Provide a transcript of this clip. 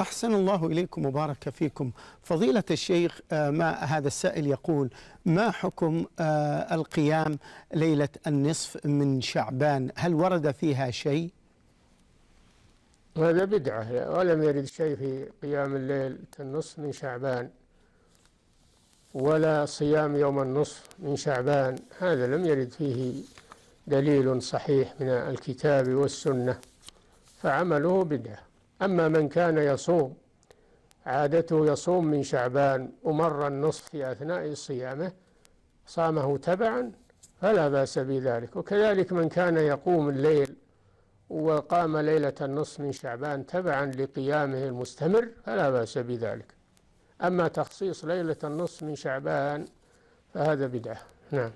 أحسن الله إليكم وبارك فيكم فضيلة الشيخ آه، ما هذا السائل يقول ما حكم آه، القيام ليلة النصف من شعبان هل ورد فيها شيء هذا بدعة ولم يرد شيء في قيام الليل النصف من شعبان ولا صيام يوم النصف من شعبان هذا لم يرد فيه دليل صحيح من الكتاب والسنة فعمله بدعه أما من كان يصوم عادته يصوم من شعبان ومر النصف في أثناء صيامه صامه تبعا فلا بأس بذلك وكذلك من كان يقوم الليل وقام ليلة النصف من شعبان تبعا لقيامه المستمر فلا بأس بذلك أما تخصيص ليلة النصف من شعبان فهذا بدعة نعم